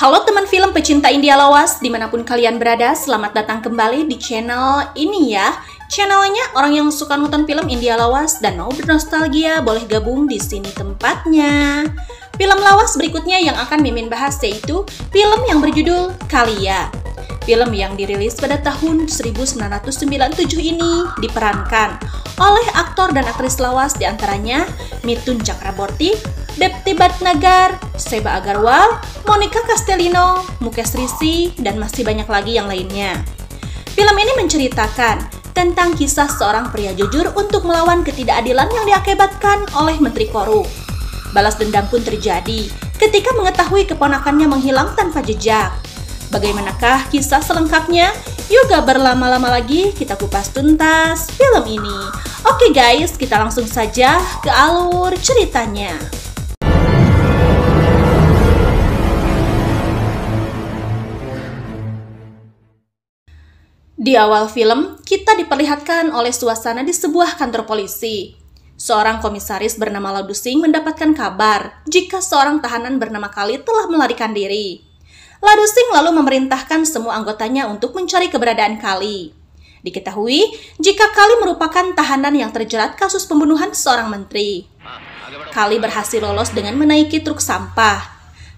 Halo teman film pecinta India lawas, dimanapun kalian berada, selamat datang kembali di channel ini ya, Channelnya orang yang suka nonton film India lawas dan mau bernostalgia boleh gabung di sini tempatnya. Film lawas berikutnya yang akan Mimin bahas yaitu film yang berjudul Kalia. Film yang dirilis pada tahun 1997 ini diperankan oleh aktor dan aktris lawas diantaranya Mitun Chakraborty, Depti Batnagar, Seba Agarwal, Monica Castellino, Mukesh Rishi dan masih banyak lagi yang lainnya. Film ini menceritakan tentang kisah seorang pria jujur untuk melawan ketidakadilan yang diakibatkan oleh Menteri Korup. Balas dendam pun terjadi ketika mengetahui keponakannya menghilang tanpa jejak. Bagaimanakah kisah selengkapnya? Yuk gak berlama-lama lagi kita kupas tuntas film ini. Oke guys, kita langsung saja ke alur ceritanya. Di awal film, kita diperlihatkan oleh suasana di sebuah kantor polisi. Seorang komisaris bernama Ladusing mendapatkan kabar jika seorang tahanan bernama Kali telah melarikan diri. Ladusing lalu memerintahkan semua anggotanya untuk mencari keberadaan Kali. Diketahui jika Kali merupakan tahanan yang terjerat kasus pembunuhan seorang menteri. Kali berhasil lolos dengan menaiki truk sampah.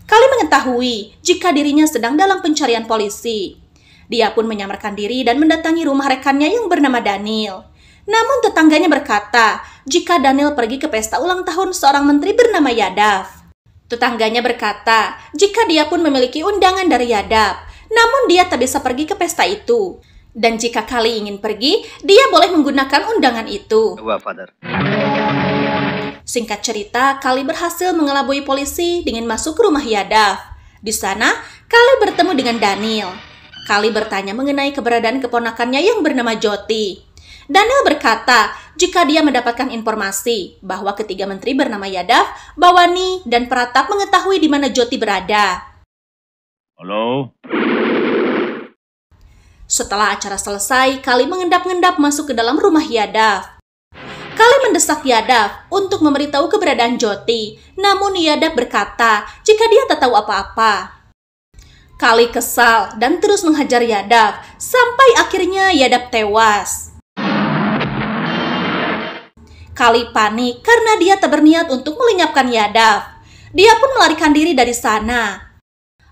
Kali mengetahui jika dirinya sedang dalam pencarian polisi. Dia pun menyamarkan diri dan mendatangi rumah rekannya yang bernama Daniel. Namun tetangganya berkata, jika Daniel pergi ke pesta ulang tahun seorang menteri bernama Yadav. Tetangganya berkata, jika dia pun memiliki undangan dari Yadav, namun dia tak bisa pergi ke pesta itu. Dan jika kali ingin pergi, dia boleh menggunakan undangan itu. Singkat cerita, Kali berhasil mengelabui polisi dengan masuk ke rumah Yadav. Di sana, Kali bertemu dengan Daniel. Kali bertanya mengenai keberadaan keponakannya yang bernama Joti. Daniel berkata, jika dia mendapatkan informasi bahwa ketiga menteri bernama Yadav, Bawani, dan Pratap mengetahui di mana Joti berada. Halo? Setelah acara selesai, Kali mengendap-endap masuk ke dalam rumah Yadav. Kali mendesak Yadav untuk memberitahu keberadaan Joti, namun Yadav berkata jika dia tak tahu apa-apa. Kali kesal dan terus menghajar Yadav sampai akhirnya Yadav tewas. Kali panik karena dia tak berniat untuk melenyapkan Yadav, Dia pun melarikan diri dari sana.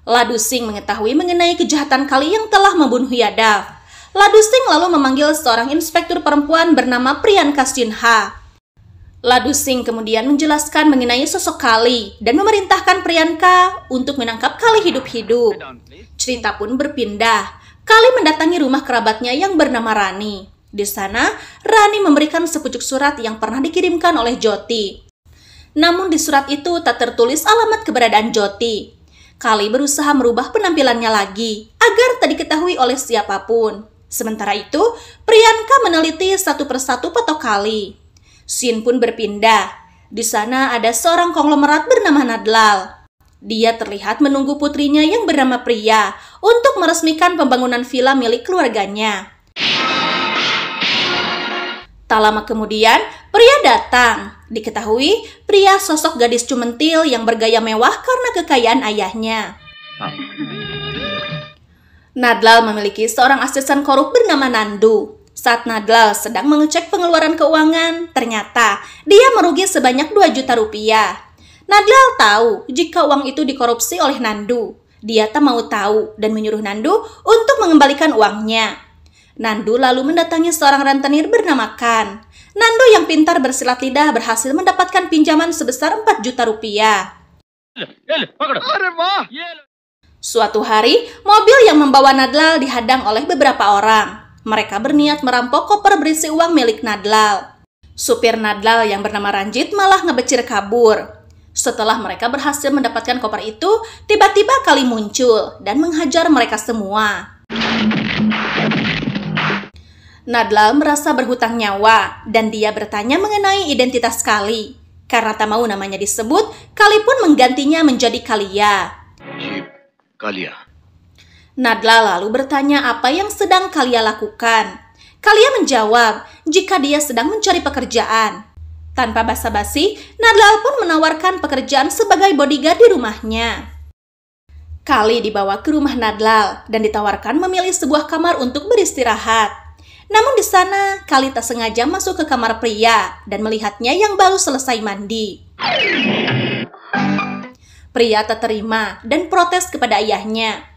Ladusing mengetahui mengenai kejahatan Kali yang telah membunuh Yadav. Ladusing lalu memanggil seorang inspektur perempuan bernama Priyanka Sinha. Ladu Singh kemudian menjelaskan mengenai sosok Kali dan memerintahkan Priyanka untuk menangkap Kali hidup-hidup. Cerita pun berpindah. Kali mendatangi rumah kerabatnya yang bernama Rani. Di sana, Rani memberikan sepucuk surat yang pernah dikirimkan oleh Joti. Namun di surat itu tak tertulis alamat keberadaan Joti. Kali berusaha merubah penampilannya lagi agar tak diketahui oleh siapapun. Sementara itu, Priyanka meneliti satu persatu foto Kali. Sin pun berpindah. Di sana ada seorang konglomerat bernama Nadlal. Dia terlihat menunggu putrinya yang bernama Pria untuk meresmikan pembangunan villa milik keluarganya. Tak lama kemudian, Pria datang. Diketahui, Pria sosok gadis cumentil yang bergaya mewah karena kekayaan ayahnya. Nadlal memiliki seorang asisten korup bernama Nandu. Saat Nadal sedang mengecek pengeluaran keuangan, ternyata dia merugi sebanyak 2 juta rupiah. Nadal tahu jika uang itu dikorupsi oleh Nandu. Dia tak mau tahu dan menyuruh Nandu untuk mengembalikan uangnya. Nandu lalu mendatangi seorang rentenir bernama Kan. Nandu yang pintar bersilat lidah berhasil mendapatkan pinjaman sebesar 4 juta rupiah. Eh, eh, iya. Suatu hari, mobil yang membawa Nadal dihadang oleh beberapa orang. Mereka berniat merampok koper berisi uang milik Nadlal. Supir Nadlal yang bernama Ranjit malah ngebecir kabur. Setelah mereka berhasil mendapatkan koper itu, tiba-tiba kali muncul dan menghajar mereka semua. Nadla merasa berhutang nyawa dan dia bertanya mengenai identitas Kali. Karena tak mau namanya disebut, Kali pun menggantinya menjadi Kalia. Kalia. Nadla lalu bertanya apa yang sedang Kalia lakukan. Kalia menjawab jika dia sedang mencari pekerjaan. Tanpa basa-basi, Nadla pun menawarkan pekerjaan sebagai bodyguard di rumahnya. Kali dibawa ke rumah Nadlal dan ditawarkan memilih sebuah kamar untuk beristirahat. Namun di sana, Kali tak sengaja masuk ke kamar pria dan melihatnya yang baru selesai mandi. Pria tak terima dan protes kepada ayahnya.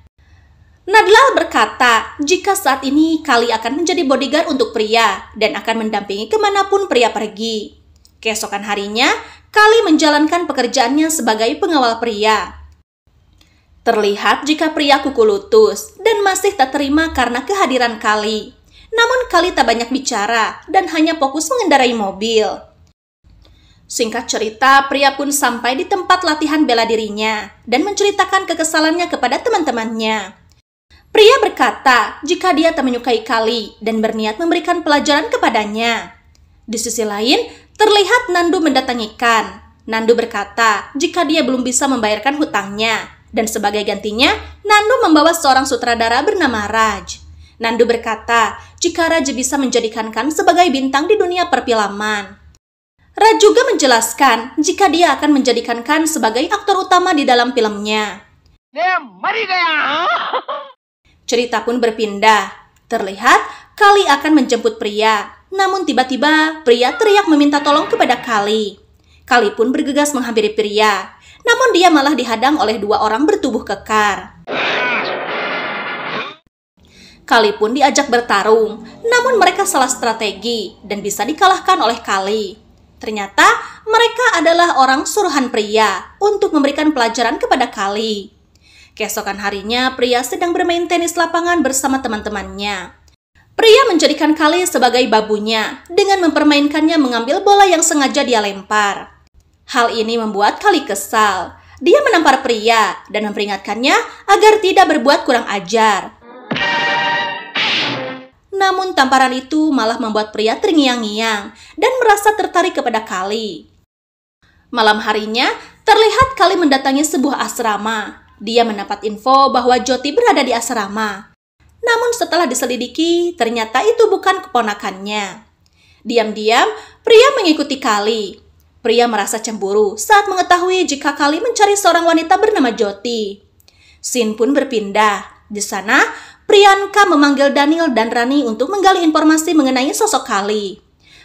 Nadla berkata, jika saat ini Kali akan menjadi bodyguard untuk pria dan akan mendampingi kemanapun pria pergi. Keesokan harinya, Kali menjalankan pekerjaannya sebagai pengawal pria. Terlihat jika pria kuku lutus dan masih tak terima karena kehadiran Kali. Namun Kali tak banyak bicara dan hanya fokus mengendarai mobil. Singkat cerita, pria pun sampai di tempat latihan bela dirinya dan menceritakan kekesalannya kepada teman-temannya. Pria berkata jika dia tak menyukai Kali dan berniat memberikan pelajaran kepadanya. Di sisi lain, terlihat Nandu mendatangi Kan. Nandu berkata jika dia belum bisa membayarkan hutangnya. Dan sebagai gantinya, Nandu membawa seorang sutradara bernama Raj. Nandu berkata, jika Raj bisa menjadikan Kan sebagai bintang di dunia perfilman. Raj juga menjelaskan jika dia akan menjadikan Kan sebagai aktor utama di dalam filmnya. mari gaya. Cerita pun berpindah. Terlihat Kali akan menjemput pria, namun tiba-tiba pria teriak meminta tolong kepada Kali. Kali pun bergegas menghampiri pria, namun dia malah dihadang oleh dua orang bertubuh kekar. Kali pun diajak bertarung, namun mereka salah strategi dan bisa dikalahkan oleh Kali. Ternyata mereka adalah orang suruhan pria untuk memberikan pelajaran kepada Kali. Keesokan harinya, pria sedang bermain tenis lapangan bersama teman-temannya. Pria menjadikan kali sebagai babunya dengan mempermainkannya mengambil bola yang sengaja dia lempar. Hal ini membuat Kali kesal. Dia menampar pria dan memperingatkannya agar tidak berbuat kurang ajar. Namun tamparan itu malah membuat pria terngiang-ngiang dan merasa tertarik kepada Kali. Malam harinya, terlihat Kali mendatangi sebuah asrama dia mendapat info bahwa Joti berada di asrama. Namun setelah diselidiki, ternyata itu bukan keponakannya. Diam-diam, pria mengikuti Kali. Pria merasa cemburu saat mengetahui jika Kali mencari seorang wanita bernama Joti. Sin pun berpindah. Di sana, Priyanka memanggil Daniel dan Rani untuk menggali informasi mengenai sosok Kali.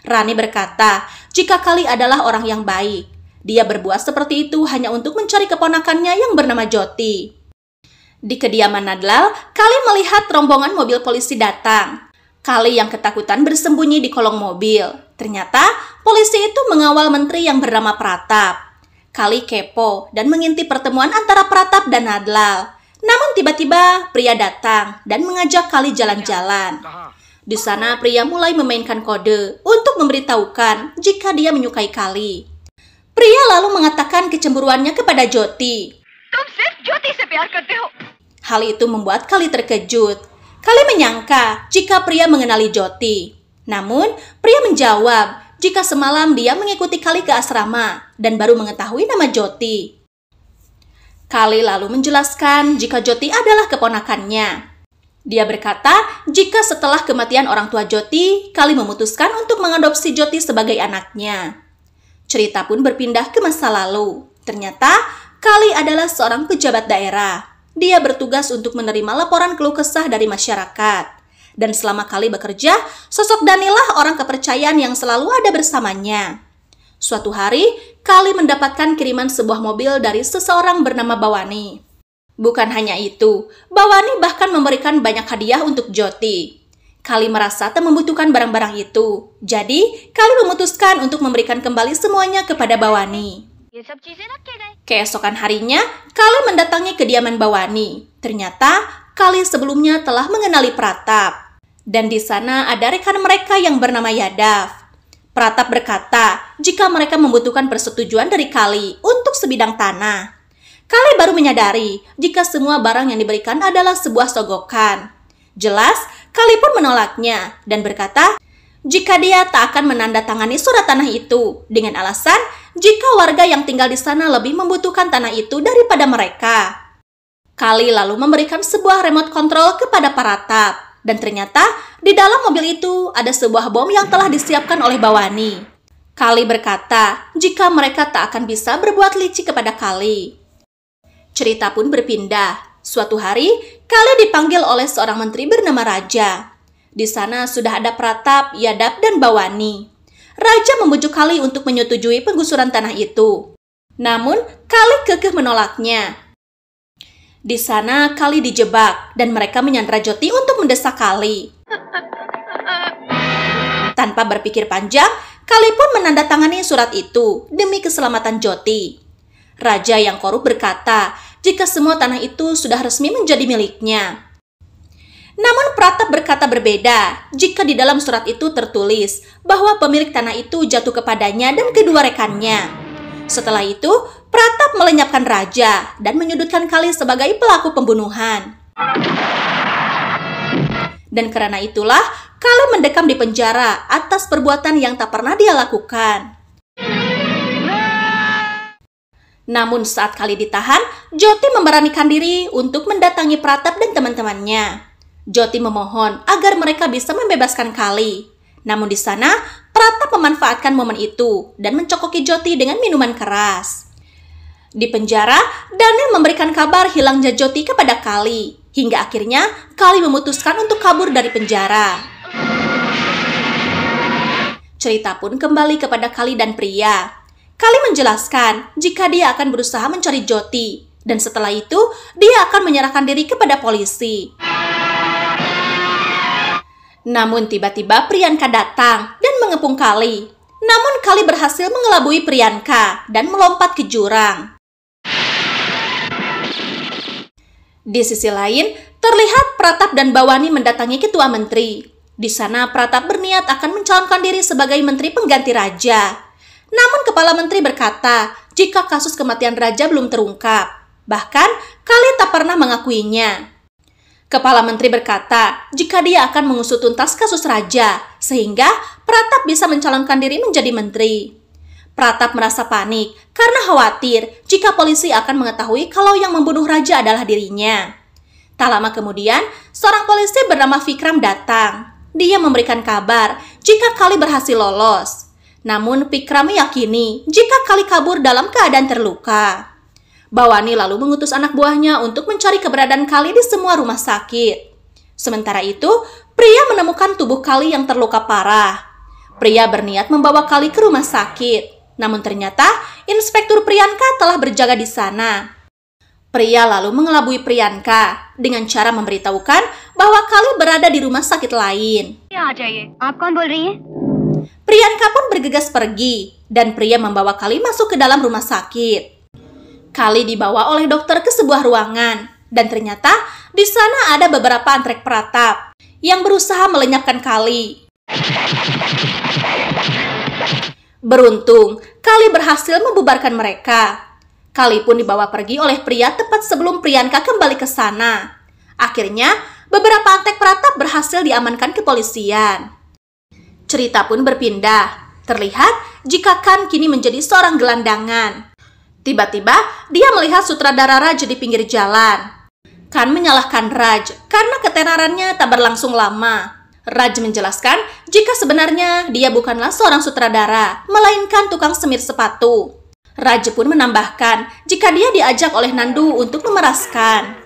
Rani berkata, jika Kali adalah orang yang baik, dia berbuat seperti itu hanya untuk mencari keponakannya yang bernama Joti. Di kediaman Nadlal, Kali melihat rombongan mobil polisi datang. Kali yang ketakutan bersembunyi di kolong mobil. Ternyata, polisi itu mengawal menteri yang bernama Pratap. Kali kepo dan mengintip pertemuan antara Pratap dan Nadlal. Namun tiba-tiba pria datang dan mengajak Kali jalan-jalan. Di sana pria mulai memainkan kode untuk memberitahukan jika dia menyukai Kali. Pria lalu mengatakan kecemburuannya kepada Joti. Hal itu membuat Kali terkejut. Kali menyangka jika pria mengenali Joti. Namun, pria menjawab jika semalam dia mengikuti Kali ke asrama dan baru mengetahui nama Joti. Kali lalu menjelaskan jika Joti adalah keponakannya. Dia berkata jika setelah kematian orang tua Joti, Kali memutuskan untuk mengadopsi Joti sebagai anaknya. Cerita pun berpindah ke masa lalu. Ternyata, Kali adalah seorang pejabat daerah. Dia bertugas untuk menerima laporan keluh kesah dari masyarakat. Dan selama Kali bekerja, sosok Danilah orang kepercayaan yang selalu ada bersamanya. Suatu hari, Kali mendapatkan kiriman sebuah mobil dari seseorang bernama Bawani. Bukan hanya itu, Bawani bahkan memberikan banyak hadiah untuk Joti. Kali merasa tak membutuhkan barang-barang itu. Jadi, Kali memutuskan untuk memberikan kembali semuanya kepada Bawani. Keesokan harinya, Kali mendatangi kediaman Bawani. Ternyata, Kali sebelumnya telah mengenali Pratap. Dan di sana ada rekan mereka yang bernama Yadav. Pratap berkata, jika mereka membutuhkan persetujuan dari Kali untuk sebidang tanah. Kali baru menyadari jika semua barang yang diberikan adalah sebuah sogokan. Jelas, Kali pun menolaknya dan berkata, jika dia tak akan menandatangani surat tanah itu dengan alasan jika warga yang tinggal di sana lebih membutuhkan tanah itu daripada mereka. Kali lalu memberikan sebuah remote control kepada para tap dan ternyata di dalam mobil itu ada sebuah bom yang telah disiapkan oleh Bawani. Kali berkata, jika mereka tak akan bisa berbuat licik kepada Kali. Cerita pun berpindah Suatu hari, kalian dipanggil oleh seorang menteri bernama Raja. Di sana sudah ada Pratap, Yadab, dan Bawani. Raja membujuk Kali untuk menyetujui penggusuran tanah itu. Namun, Kali kekeh menolaknya. Di sana, Kali dijebak dan mereka menyandra Joti untuk mendesak Kali. Tanpa berpikir panjang, Kali pun menandatangani surat itu demi keselamatan Joti. Raja yang korup berkata jika semua tanah itu sudah resmi menjadi miliknya. Namun Pratap berkata berbeda jika di dalam surat itu tertulis bahwa pemilik tanah itu jatuh kepadanya dan kedua rekannya. Setelah itu, Pratap melenyapkan raja dan menyudutkan Kali sebagai pelaku pembunuhan. Dan karena itulah, Kali mendekam di penjara atas perbuatan yang tak pernah dia lakukan. Namun saat kali ditahan, Joti memberanikan diri untuk mendatangi Pratap dan teman-temannya. Joti memohon agar mereka bisa membebaskan Kali. Namun di sana, Pratap memanfaatkan momen itu dan mencokoki Joti dengan minuman keras. Di penjara, Daniel memberikan kabar hilangnya Joti kepada Kali. Hingga akhirnya, Kali memutuskan untuk kabur dari penjara cerita pun kembali kepada Kali dan pria. Kali menjelaskan jika dia akan berusaha mencari Joti, dan setelah itu dia akan menyerahkan diri kepada polisi. Namun tiba-tiba Priyanka datang dan mengepung Kali. Namun Kali berhasil mengelabui Priyanka dan melompat ke jurang. Di sisi lain, terlihat Pratap dan Bawani mendatangi ketua menteri. Di sana Pratap berniat akan mencalonkan diri sebagai menteri pengganti raja. Namun Kepala Menteri berkata jika kasus kematian Raja belum terungkap. Bahkan, Khalid tak pernah mengakuinya. Kepala Menteri berkata jika dia akan mengusut tuntas kasus Raja, sehingga Pratap bisa mencalonkan diri menjadi menteri. Pratap merasa panik karena khawatir jika polisi akan mengetahui kalau yang membunuh Raja adalah dirinya. Tak lama kemudian, seorang polisi bernama Vikram datang. Dia memberikan kabar jika Kali berhasil lolos. Namun Pikra meyakini jika Kali kabur dalam keadaan terluka. Bawani lalu mengutus anak buahnya untuk mencari keberadaan Kali di semua rumah sakit. Sementara itu, pria menemukan tubuh Kali yang terluka parah. Pria berniat membawa Kali ke rumah sakit. Namun ternyata, Inspektur Priyanka telah berjaga di sana. Pria lalu mengelabui Priyanka dengan cara memberitahukan bahwa Kali berada di rumah sakit lain. Ya, Priyanka pun bergegas pergi dan pria membawa Kali masuk ke dalam rumah sakit. Kali dibawa oleh dokter ke sebuah ruangan dan ternyata di sana ada beberapa antrek peratap yang berusaha melenyapkan Kali. Beruntung, Kali berhasil membubarkan mereka. Kali pun dibawa pergi oleh pria tepat sebelum Priyanka kembali ke sana. Akhirnya, beberapa antek peratap berhasil diamankan kepolisian. Cerita pun berpindah. Terlihat jika Kan kini menjadi seorang gelandangan. Tiba-tiba, dia melihat sutradara Raj di pinggir jalan. Kan menyalahkan Raj karena ketenarannya tak berlangsung lama. Raj menjelaskan jika sebenarnya dia bukanlah seorang sutradara, melainkan tukang semir sepatu. Raj pun menambahkan jika dia diajak oleh Nandu untuk memeraskan.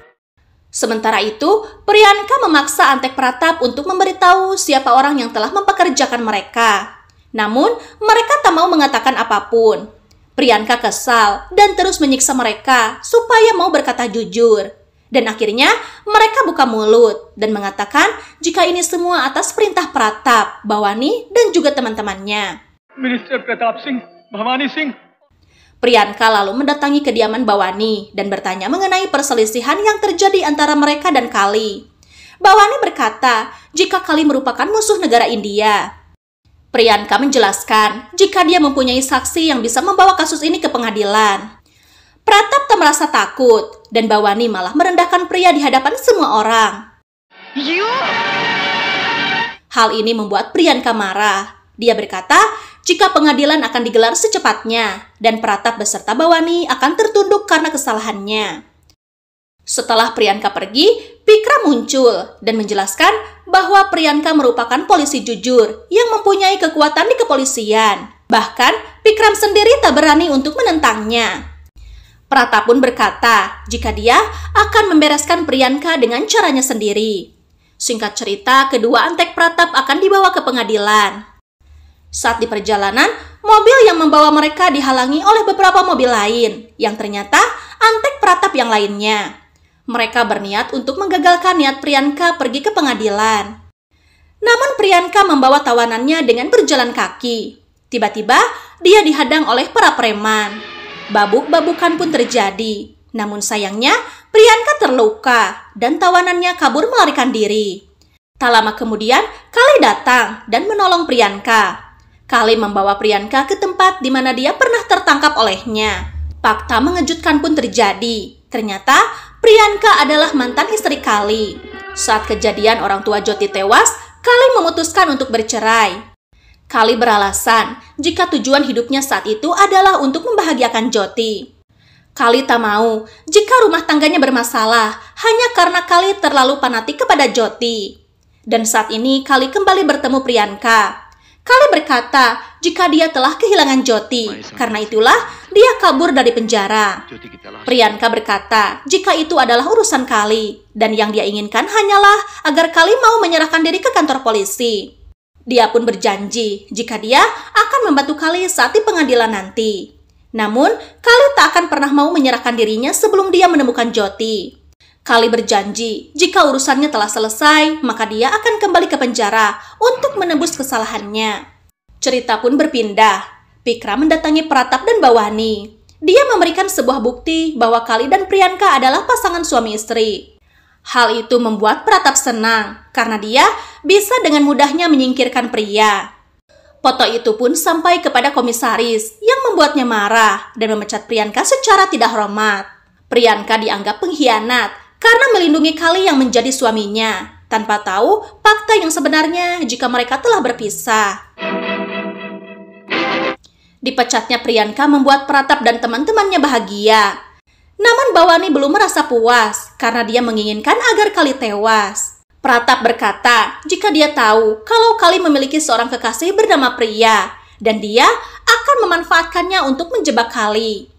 Sementara itu, Priyanka memaksa Antek Pratap untuk memberitahu siapa orang yang telah mempekerjakan mereka. Namun, mereka tak mau mengatakan apapun. Priyanka kesal dan terus menyiksa mereka supaya mau berkata jujur. Dan akhirnya mereka buka mulut dan mengatakan jika ini semua atas perintah Pratap, Bawani, dan juga teman-temannya. Minister Pratap Singh, Bawani Singh, Priyanka lalu mendatangi kediaman Bawani dan bertanya mengenai perselisihan yang terjadi antara mereka dan Kali. Bawani berkata, jika Kali merupakan musuh negara India. Priyanka menjelaskan, jika dia mempunyai saksi yang bisa membawa kasus ini ke pengadilan. Pratap tak merasa takut, dan Bawani malah merendahkan pria di hadapan semua orang. You... Hal ini membuat Priyanka marah. Dia berkata, jika pengadilan akan digelar secepatnya, dan Pratap beserta Bawani akan tertunduk karena kesalahannya. Setelah Priyanka pergi, Pikra muncul dan menjelaskan bahwa Priyanka merupakan polisi jujur yang mempunyai kekuatan di kepolisian. Bahkan, Pikram sendiri tak berani untuk menentangnya. Prata pun berkata jika dia akan membereskan Priyanka dengan caranya sendiri. Singkat cerita, kedua antek Pratap akan dibawa ke pengadilan. Saat di perjalanan, mobil yang membawa mereka dihalangi oleh beberapa mobil lain yang ternyata antek peratap yang lainnya. Mereka berniat untuk menggagalkan niat Priyanka pergi ke pengadilan. Namun Priyanka membawa tawanannya dengan berjalan kaki. Tiba-tiba dia dihadang oleh para preman. Babuk-babukan pun terjadi. Namun sayangnya Priyanka terluka dan tawanannya kabur melarikan diri. Tak lama kemudian, Kale datang dan menolong Priyanka. Kali membawa Priyanka ke tempat di mana dia pernah tertangkap olehnya. Fakta mengejutkan pun terjadi. Ternyata Priyanka adalah mantan istri Kali. Saat kejadian orang tua Joti tewas, Kali memutuskan untuk bercerai. Kali beralasan jika tujuan hidupnya saat itu adalah untuk membahagiakan Joti. Kali tak mau jika rumah tangganya bermasalah hanya karena Kali terlalu panati kepada Joti. Dan saat ini Kali kembali bertemu Priyanka. Kale berkata jika dia telah kehilangan Joti, karena itulah dia kabur dari penjara. Priyanka berkata jika itu adalah urusan Kali, dan yang dia inginkan hanyalah agar Kali mau menyerahkan diri ke kantor polisi. Dia pun berjanji jika dia akan membantu Kali saat di pengadilan nanti. Namun, Kali tak akan pernah mau menyerahkan dirinya sebelum dia menemukan Joti. Kali berjanji, jika urusannya telah selesai, maka dia akan kembali ke penjara untuk menebus kesalahannya. Cerita pun berpindah. Pikra mendatangi Pratap dan Bawani. Dia memberikan sebuah bukti bahwa Kali dan Priyanka adalah pasangan suami istri. Hal itu membuat Pratap senang karena dia bisa dengan mudahnya menyingkirkan pria. Foto itu pun sampai kepada komisaris yang membuatnya marah dan memecat Priyanka secara tidak hormat. Priyanka dianggap pengkhianat karena melindungi Kali yang menjadi suaminya, tanpa tahu fakta yang sebenarnya jika mereka telah berpisah. Dipecatnya Priyanka membuat Pratap dan teman-temannya bahagia. Namun Bawani belum merasa puas karena dia menginginkan agar Kali tewas. Pratap berkata jika dia tahu kalau Kali memiliki seorang kekasih bernama Priya dan dia akan memanfaatkannya untuk menjebak Kali.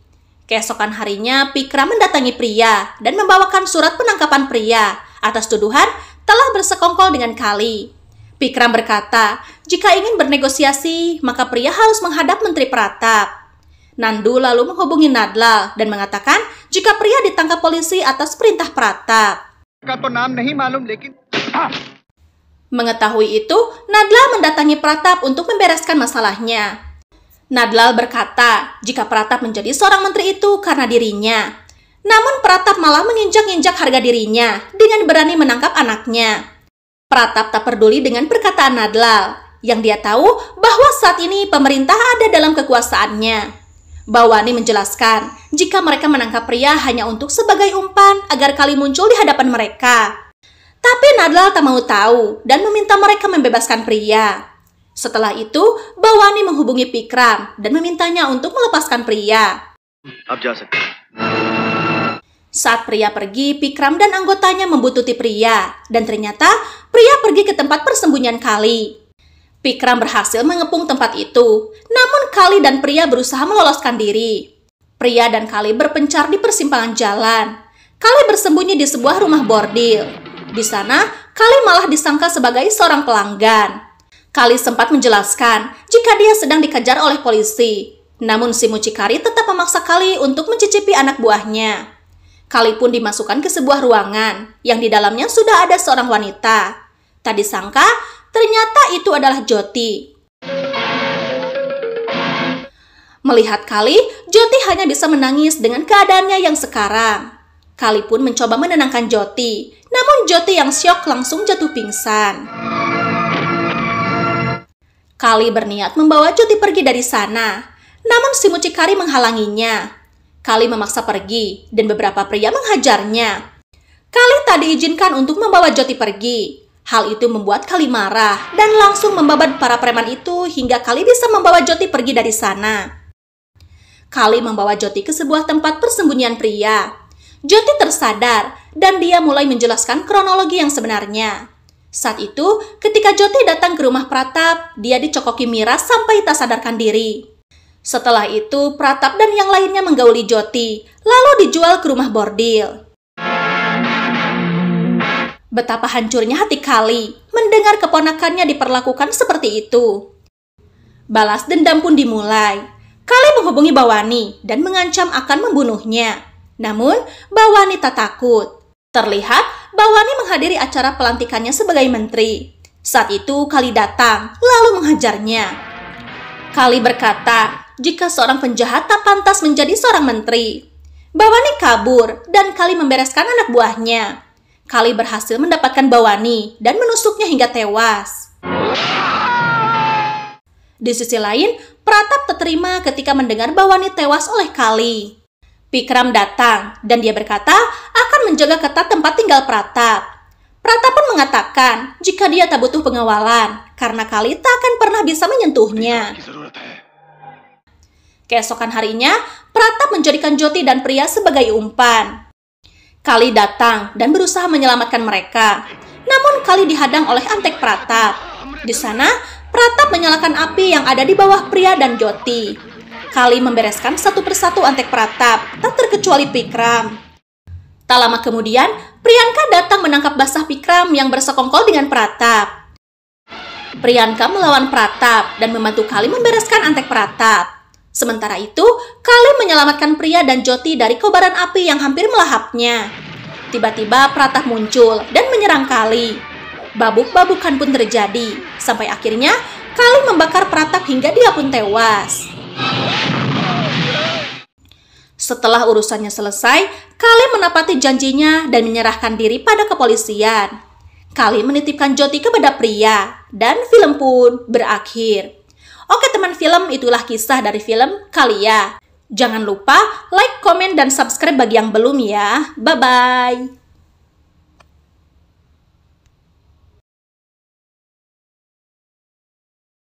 Keesokan harinya, Pikra mendatangi pria dan membawakan surat penangkapan pria atas tuduhan telah bersekongkol dengan Kali. Pikram berkata, jika ingin bernegosiasi, maka pria harus menghadap Menteri Pratap. Nandu lalu menghubungi Nadla dan mengatakan jika pria ditangkap polisi atas perintah Pratap. Ah! Mengetahui itu, Nadla mendatangi Pratap untuk membereskan masalahnya. Nadlal berkata jika Pratap menjadi seorang menteri itu karena dirinya. Namun Pratap malah menginjak-injak harga dirinya dengan berani menangkap anaknya. Pratap tak peduli dengan perkataan Nadlal, yang dia tahu bahwa saat ini pemerintah ada dalam kekuasaannya. Bawani menjelaskan, jika mereka menangkap pria hanya untuk sebagai umpan agar kali muncul di hadapan mereka. Tapi Nadlal tak mau tahu dan meminta mereka membebaskan pria. Setelah itu, Bawani menghubungi Pikram dan memintanya untuk melepaskan pria. Saat pria pergi, Pikram dan anggotanya membututi pria, dan ternyata pria pergi ke tempat persembunyian Kali. Pikram berhasil mengepung tempat itu, namun Kali dan pria berusaha meloloskan diri. Pria dan Kali berpencar di persimpangan jalan. Kali bersembunyi di sebuah rumah bordil. Di sana, Kali malah disangka sebagai seorang pelanggan. Kali sempat menjelaskan jika dia sedang dikejar oleh polisi. Namun si mucikari tetap memaksa Kali untuk mencicipi anak buahnya. Kali pun dimasukkan ke sebuah ruangan yang di dalamnya sudah ada seorang wanita. Tadi sangka ternyata itu adalah Joti. Melihat Kali, Joti hanya bisa menangis dengan keadaannya yang sekarang. Kali pun mencoba menenangkan Joti, namun Joti yang syok langsung jatuh pingsan. Kali berniat membawa cuti pergi dari sana, namun si mucikari menghalanginya. Kali memaksa pergi dan beberapa pria menghajarnya. Kali tak diizinkan untuk membawa Joti pergi. Hal itu membuat Kali marah dan langsung membabat para preman itu hingga Kali bisa membawa Joti pergi dari sana. Kali membawa Joti ke sebuah tempat persembunyian pria. Joti tersadar dan dia mulai menjelaskan kronologi yang sebenarnya. Saat itu, ketika Joti datang ke rumah Pratap, dia dicokoki Mira sampai tak sadarkan diri. Setelah itu, Pratap dan yang lainnya menggauli Joti, lalu dijual ke rumah bordil. Betapa hancurnya hati Kali mendengar keponakannya diperlakukan seperti itu. Balas dendam pun dimulai. Kali menghubungi Bawani dan mengancam akan membunuhnya. Namun, Bawani tak takut. Terlihat Bawani menghadiri acara pelantikannya sebagai menteri. Saat itu Kali datang, lalu menghajarnya. Kali berkata, jika seorang penjahat tak pantas menjadi seorang menteri. Bawani kabur dan Kali membereskan anak buahnya. Kali berhasil mendapatkan Bawani dan menusuknya hingga tewas. Di sisi lain, Pratap terima ketika mendengar Bawani tewas oleh Kali. Pikram datang dan dia berkata menjaga ketat tempat tinggal Pratap. Pratap pun mengatakan jika dia tak butuh pengawalan, karena Kali Kalita akan pernah bisa menyentuhnya. Keesokan harinya, Pratap menjadikan Joti dan pria sebagai umpan. Kali datang dan berusaha menyelamatkan mereka. Namun Kali dihadang oleh antek Pratap. Di sana, Pratap menyalakan api yang ada di bawah pria dan Joti. Kali membereskan satu persatu antek Pratap, tak terkecuali Pikram. Tak lama kemudian, Priyanka datang menangkap basah Pikram yang bersekongkol dengan Pratap. Priyanka melawan Pratap dan membantu Kali membereskan antek Pratap. Sementara itu, Kali menyelamatkan pria dan Joti dari kobaran api yang hampir melahapnya. Tiba-tiba Pratap muncul dan menyerang Kali. Babuk-babukan pun terjadi, sampai akhirnya Kali membakar Pratap hingga dia pun tewas. Setelah urusannya selesai, Kali menepati janjinya dan menyerahkan diri pada kepolisian. Kali menitipkan Joti kepada pria, dan film pun berakhir. Oke teman film, itulah kisah dari film Kalia. Ya. Jangan lupa like, komen, dan subscribe bagi yang belum ya. Bye-bye!